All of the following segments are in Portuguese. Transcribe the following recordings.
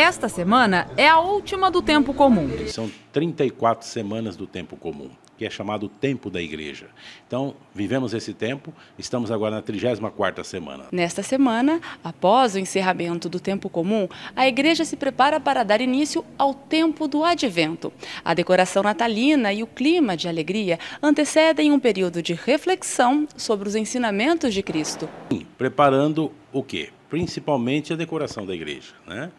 Esta semana é a última do tempo comum. São 34 semanas do tempo comum, que é chamado tempo da igreja. Então, vivemos esse tempo, estamos agora na 34ª semana. Nesta semana, após o encerramento do tempo comum, a igreja se prepara para dar início ao tempo do advento. A decoração natalina e o clima de alegria antecedem um período de reflexão sobre os ensinamentos de Cristo. Preparando o quê? principalmente a decoração da igreja. Né?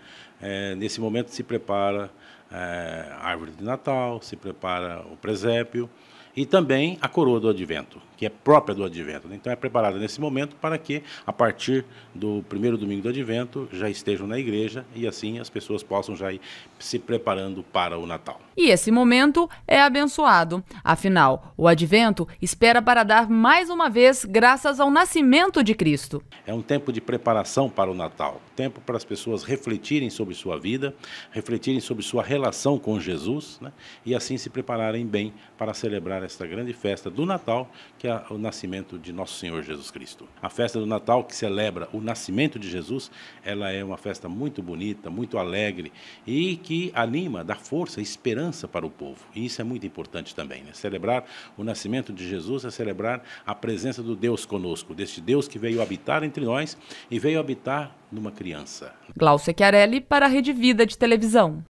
É, nesse momento se prepara é, árvore de Natal, se prepara o presépio e também a coroa do advento, que é própria do advento. Né? Então é preparada nesse momento para que, a partir do primeiro domingo do advento, já estejam na igreja e assim as pessoas possam já ir se preparando para o Natal. E esse momento é abençoado. Afinal, o advento espera para dar mais uma vez graças ao nascimento de Cristo. É um tempo de preparação para o Natal, tempo para as pessoas refletirem sobre sua vida, refletirem sobre sua relação relação com Jesus né? e assim se prepararem bem para celebrar esta grande festa do Natal, que é o nascimento de nosso Senhor Jesus Cristo. A festa do Natal, que celebra o nascimento de Jesus, ela é uma festa muito bonita, muito alegre e que anima, dá força, esperança para o povo. E isso é muito importante também. Né? Celebrar o nascimento de Jesus é celebrar a presença do Deus conosco, deste Deus que veio habitar entre nós e veio habitar numa criança. Glaucia Chiarelli para a Rede Vida de Televisão.